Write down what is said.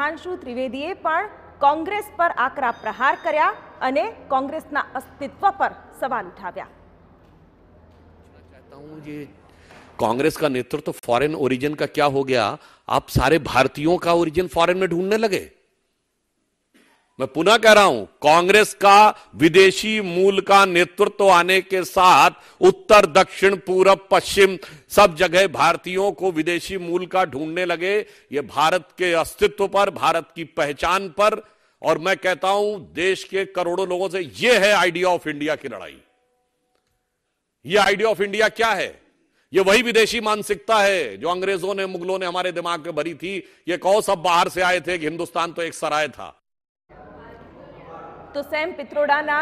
हांशु त्रिवेदी कांग्रेस पर आकरा प्रहार कांग्रेस ना अस्तित्व पर सवाल उठाया कांग्रेस का नेतृत्व तो फॉरेन ओरिजिन का क्या हो गया आप सारे भारतीयों का ओरिजिन फॉरेन में ढूंढने लगे मैं पुनः कह रहा हूं कांग्रेस का विदेशी मूल का नेतृत्व आने के साथ उत्तर दक्षिण पूर्व पश्चिम सब जगह भारतीयों को विदेशी मूल का ढूंढने लगे ये भारत के अस्तित्व पर भारत की पहचान पर और मैं कहता हूं देश के करोड़ों लोगों से यह है आइडिया ऑफ इंडिया की लड़ाई यह आइडिया ऑफ इंडिया क्या है ये वही विदेशी मानसिकता है जो अंग्रेजों ने मुगलों ने हमारे दिमाग में भरी थी ये कहो सब बाहर से आए थे कि हिंदुस्तान तो एक सराय था તો સેમ પિત્રોડાના